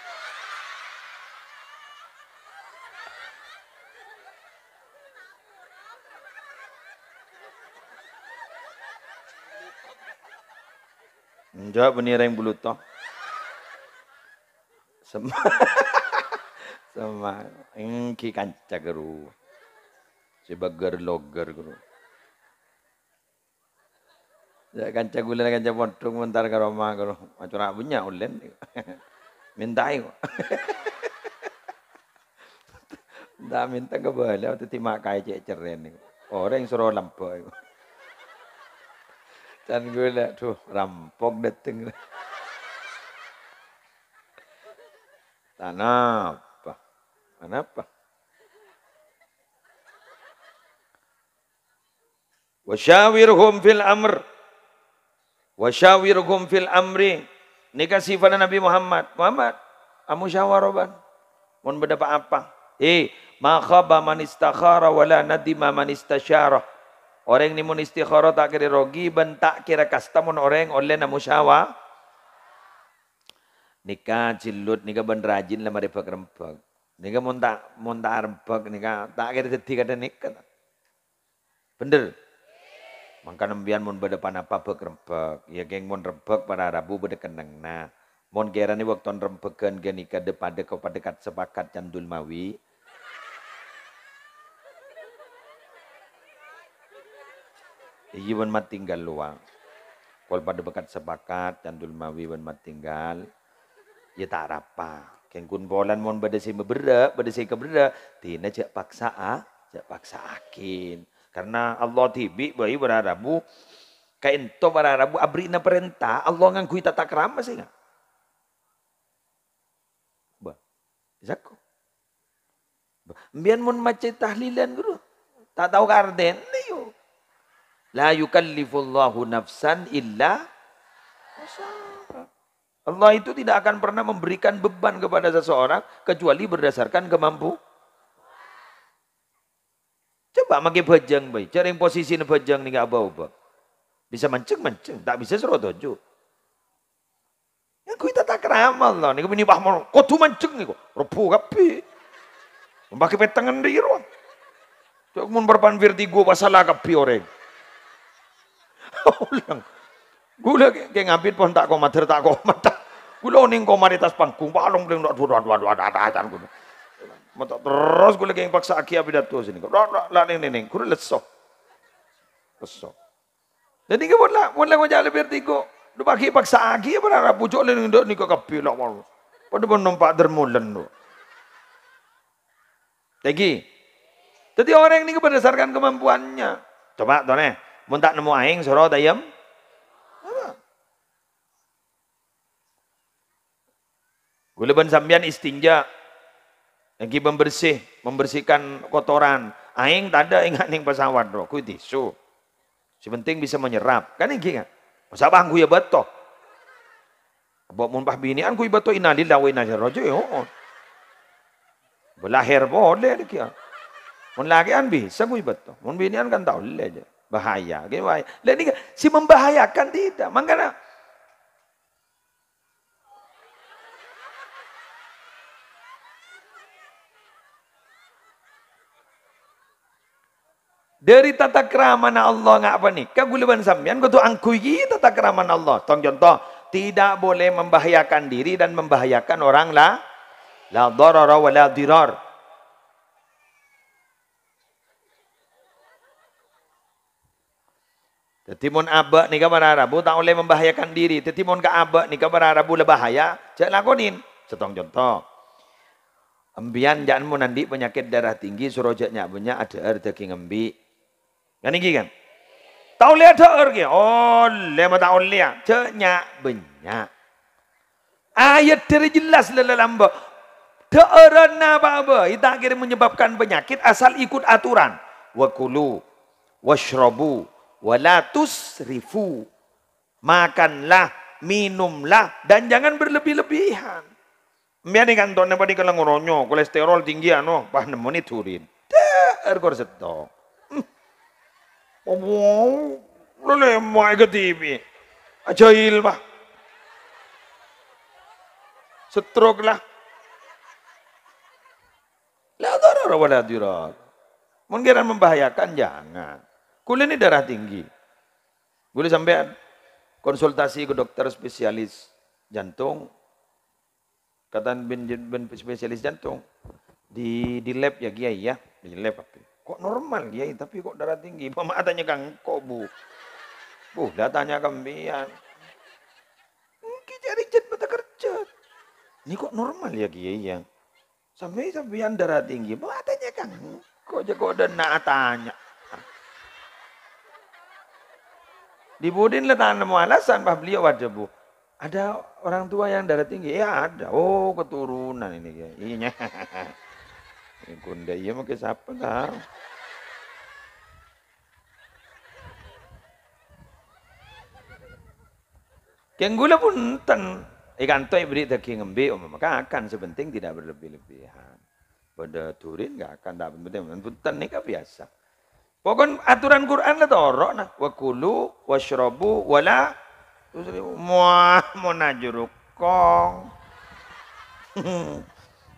Jawab benih reng bulu toh. Sama. Sama. Engki kanca guru, Coba ger guru. geru. Ya kanca gula kanca pontung mentar ke Roma geru. Acara punya ulen. Mintai. Dah minta ke bala tu timak cek ceren ni. Orang suruh lampau. Dan gue liat, tuh rampok dateng. Tanapa? Kenapa? Wasyawirhum fil amr. Wasyawirhum fil amri. Ini kasih pada Nabi Muhammad. Muhammad, amu syawaroban. Mun berdapat apa? Hei, eh, makhaba man istakhara wala nadima man istasyarah. Orang ni mun istikharah tak kira rogi ben tak kira custom orang oleh na musyawa. Nikah jilut nikah ben rajin lah merepak rempak. Nikah mun tak mun tak rempak nikah tak kira sedih kata nikah. Bener. Maka nembian mun berdepan apa bek rempak. Ya geng mun rempak pada Rabu berdekeneng. Nah, mun kira ni waktu rempakkan geng nikah depan dekau pada sepakat candul mawi. iwan matinggal luang. Kalau pada bekat sepakat, candul mawi iwan matinggal, ya tak rapa. Kengkun polan mohon pada si berbeda, pada si keberda. Tina cak paksa ah, cak paksa akin. Karena Allah tibi bayi berarabu, kain to berarabu abri na perintah Allah ngan kui tak ramah sih ngan. Ba, zakku. Mbian mohon macet tahlilan guru, tak tahu karden La yukallifullahu nafsan illa Allah itu tidak akan pernah memberikan beban kepada seseorang kecuali berdasarkan kemampu. Coba makin bajang, baik Cari posisi ni bajang ni, apa apa. Bisa menceng menceng, tak bisa serot tuju. Ya, kita tak kerama Allah. Ni kami bahmul. Kau tu mancing ni, kau. Repu kapi. Membaki petangan diru. Cuma berpan virti gua pasal lagi orang ulang. Gula ke ngambil pun tak koma ter tak koma tak. Gula ning koma di atas panggung balong bling dua dua dua dua dua dua dua dua terus gula ke paksa aki api datu sini. Dua dua la ning ning ning. Gula leso. Leso. Jadi ke pun lah. Pun lah kau jalan bertiga. Dua paki paksa aki apa nak pucuk ni ning dua ni kau kapil lah malu. Pada pun nampak dermulen tu. Tegi. Jadi orang ini berdasarkan kemampuannya. Coba, Tuan. Eh. Mun tak nemu aing suruh dayam. Gula ben sambian istinja. Lagi membersih, membersihkan kotoran. Aing tak ada ingat ning pesawat roh ku tisu. Sepenting bisa menyerap. Kan iki kan. Masa bangku ya betok. Bawa mumpah bini an ku ibato inalillah wa inna ilaihi raji'un. Belahir boleh dia. Mun lagi an bisa ku ibato. Mun bini an kan tahu leje bahaya. Okay, bahaya. ini si membahayakan tidak. Mengapa? Dari tata keramaan Allah ngak apa ni? Kau gula ban sambian, kau tu angkui tata keramaan Allah. Tong contoh, tidak boleh membahayakan diri dan membahayakan orang lah. La dharara wa la dirar. Tetimun abak ni kabar rabu tak boleh membahayakan diri. Tetimun ke abak ni kabar rabu boleh bahaya. jangan lakonin. Setong contoh. Embian jangan mu nanti penyakit darah tinggi surojaknya banyak ada air daging embi. Kan ini kan? Tahu lihat ada air? ke? Oh, lemah tahu lihat. Ceknya banyak. Ayat dari jelas lelah lelelamba. Da'aran apa-apa. Itu akhirnya menyebabkan penyakit asal ikut aturan. Wakulu, washrobu. Walatus rifu Makanlah, minumlah dan jangan berlebih-lebihan. Mbiyan ni kan tonne padi kala ngoronyo, kolesterol tinggi anu, pah nemoni turin. Er kor setto. Wow, lo le ke TV? Ajail pak. Stroke lah. Lah dor orang boleh dirat. Mungkin membahayakan jangan. Gula ini darah tinggi. Gula sampai konsultasi ke dokter spesialis jantung. Kata bin, bin spesialis jantung. Di, di lab ya kiai ya. Di lab tapi. Kok normal kiai tapi kok darah tinggi. Mama tanya kang kok bu. Bu dah tanya kembian. Mungkin cari jen mata kerja. Ini kok normal ya kiai ya. Sampai sampai darah tinggi. Mama tanya kang kok kok dan nak tanya. Di Budin letak lah nama alasan bah beliau bu. Ada orang tua yang darah tinggi? Ya ada. Oh keturunan ini. Iya. Kunda iya mungkin siapa lah. Yang gula pun ten. Ikan eh, tu beri daging ngembi. Um, maka akan sebenting tidak berlebih-lebihan. Pada turin tidak akan. Tidak penting. Ten kan biasa. Pokon aturan Quran lah toro nak wa kulu washrabu wala tusrifu muah munajuru kong.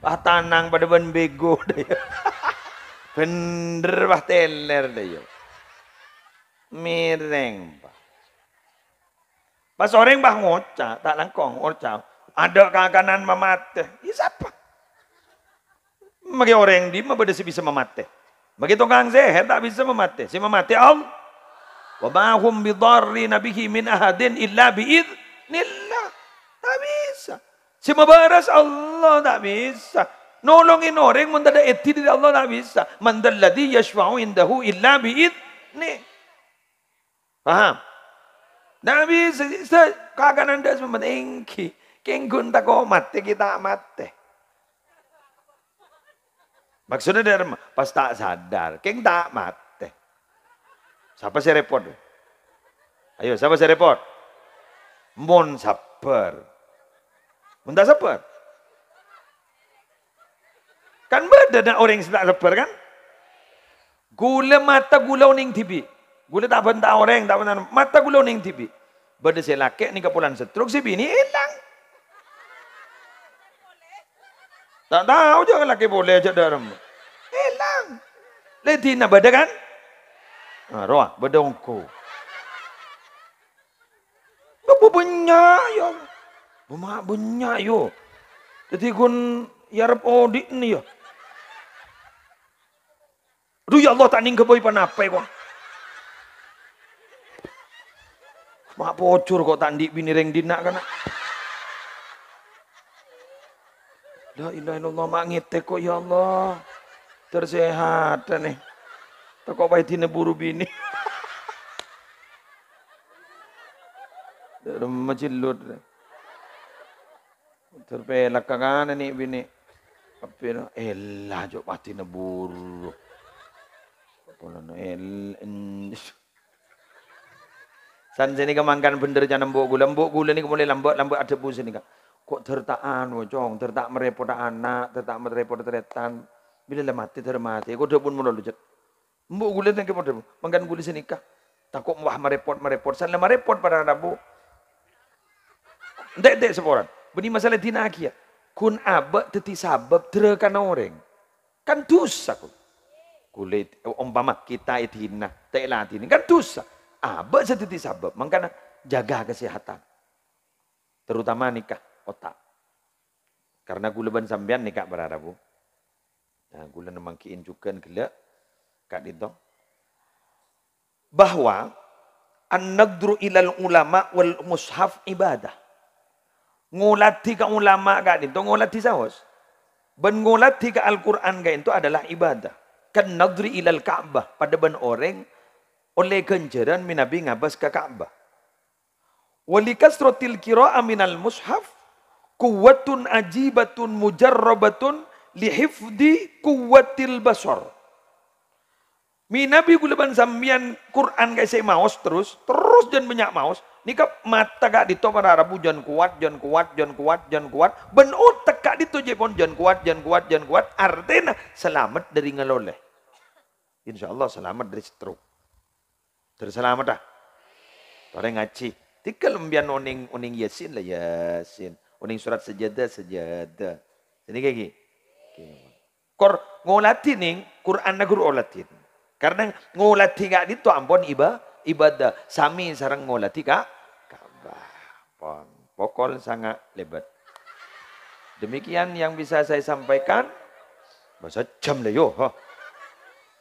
Pah tanang pada ben bego deh. Bender ya. pah teler deh yo. Ya. Mireng pah. Pas orang pah ngoca tak langkong ngoca. Ada kakanan mamate. siapa Mak orang di mana boleh sih bisa mamate? Bagi tukang zahir tak bisa mematih. Siapa mati Allah? Wa ma'hum bidarri nabihi min ahadin illa bi'id nillah. Tak bisa. Siapa membaras Allah tak bisa. Nolongin orang yang mendadak eti diri Allah tak bisa. Mandalladhi yashwa'u indahu illa bi'id ni. Faham? Tak bisa. Kakak anda semua mati. Kenggun tak kau mati, kita mati. Maksudnya dia pas tak sadar, keng tak mate. Siapa saya repot? Ayo, siapa saya repot? Mon sabar. Mun tak sabar. Kan berada dengan orang yang tak sabar kan? Gula mata gula uning tibi. Gula tak bentak orang, tak bentak. Mata gula uning tibi. Berada saya lakik ni kepulan setruk, si bini hilang. Tak tahu je lelaki boleh cak dalam. Hilang. Eh, Lady nak beda kan? Ha, roh, beda ungku. Bapa banyak ya. Bapa banyak ya. Jadi kun yarap odik oh, ni ya. Aduh ya Allah tak ning kebo ipan apa ya Mak pocur kok tak ndik bini reng dinak kan. Ha? Ya ilah ilallah mak ngete kok ya Allah. Tersehat ta nih. Tak kok bayi tine buru bini. Macilut. Terpelak kan ini bini. Tapi no, elah jok mati nebur. Kalau no, el, san sini kemangkan bener jangan lembok gula, lembok gula ni kau kemudian lambat, lambat ada busi sini kan kok tertaan wong tertak merepot anak tertak merepot teretan bila lah mati termati dah pun mula lucut. mulu lejet mbok gulet nang kepot mangkan gulis nikah takut wah merepot merepot sana merepot pada anak bu ndek ndek seporan Benih masalah di nak akia kun abe teti sabab terkana orang kan dosa kok kulit umpama kita itu hina tak lah ini kan dosa abe seti sabab mangkana jaga kesehatan terutama nikah otak. Karena gula ban sambian ni kak berada bu. Nah, ha, gula memang kiin juga gila kak itu. Bahwa an nadru ilal ulama wal mushaf ibadah. Ngulati ke ulama kak itu, ngulati sahos. Ben ngulati ke Al-Quran kak itu adalah ibadah. Kan nagdru ilal ka'bah pada ben orang oleh ganjaran minabi ngabas ke ka'bah. Walikasrotil kiro'a minal mushaf kuwatun ajibatun mujarrabatun lihifdi kuwatil basor. Minabi guleban sambian Quran gak saya maos terus, terus jangan banyak maos. kap mata gak di topan Arab jangan kuat, jangan kuat, jangan kuat, jangan kuat. Ben otak gak dito jepon jangan kuat, jangan kuat, jangan kuat. Artinya selamat dari ngeloleh. Insya Allah selamat dari stroke. Terus selamat dah. Tore ngaji. Tiga lembian oning oning yasin lah yasin. Kuning surat sejada sejadah. Sini kaki. Kor ngolati ning Quran nak guru olatin. Karena ngolati gak itu ambon iba ibadah. Sami sarang ngolati kak. Kabah. Pon. pokol sangat lebat. Demikian yang bisa saya sampaikan. Bahasa jam lah yo. Ha.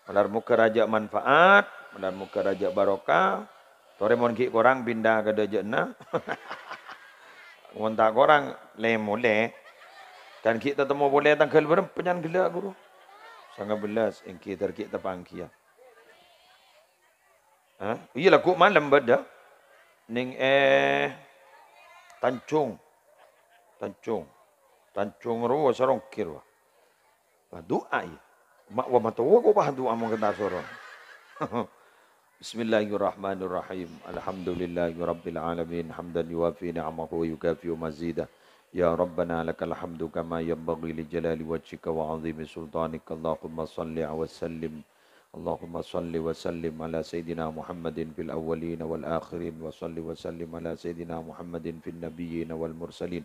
Malar muka raja manfaat. Malar muka raja barokah. Toremon ki korang pindah ke dajak tak orang lain boleh. Kan kita temu boleh tang kelu berem penyan gila guru. Sangat belas yang kita kita pangki ya. Ha? Iya lah kuman lembut dah. Ning eh tancung, tancung, tancung ruwa sarong kiru. Doa ya. Mak wah matu wah kau paham doa mungkin tak sorong. بسم الله الرحمن الرحيم الحمد لله رب العالمين حمدا يوافي نعمه ويكافئ مزيدا يا ربنا لك الحمد كما ينبغي لجلال وجهك وعظيم سلطانك اللهم صل وسلم اللهم صل وسلم على سيدنا محمد في الأولين والآخرين وصل وسلم على سيدنا محمد في النبيين والمرسلين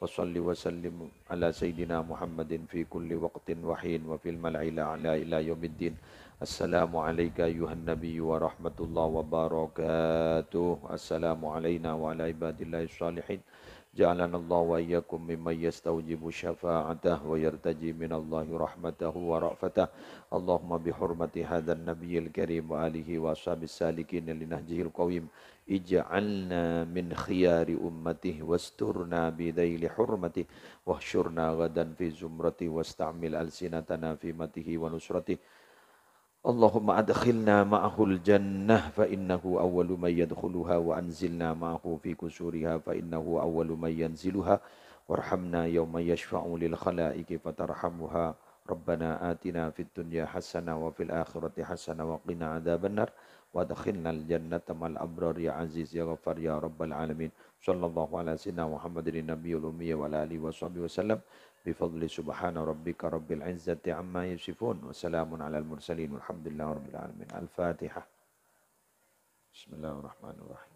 وصل وسلم على سيدنا محمد في كل وقت وحين وفي الملع الأعلى إلى يوم الدين السلام عليك أيها النبي ورحمة الله وبركاته السلام علينا وعلى عباد الله الصالحين جعلنا الله وإياكم ممن يستوجب شفاعته ويرتجي من الله رحمته ورأفته اللهم بحرمة هذا النبي الكريم وآله وأصحاب السالكين لنهجه القويم اجعلنا من خيار أمته واسترنا بذيل حرمته واحشرنا غدا في زمرته واستعمل ألسنتنا في مته ونصرته اللهم أدخلنا معه الجنة فإنه أول من يدخلها وأنزلنا معه في كسورها فإنه أول من ينزلها وارحمنا يوم يشفع للخلائق فترحمها ربنا آتنا في الدنيا حسنة وفي الآخرة حسنة وقنا عذاب النار وادخلنا الجنة مع الأبرار يا عزيز يا غفار يا رب العالمين صلى الله على سيدنا محمد النبي الأمي وعلى آله وصحبه وسلم بفضل سبحان ربك رب العزة عما يصفون وسلام على المرسلين والحمد لله رب العالمين الفاتحة بسم الله الرحمن الرحيم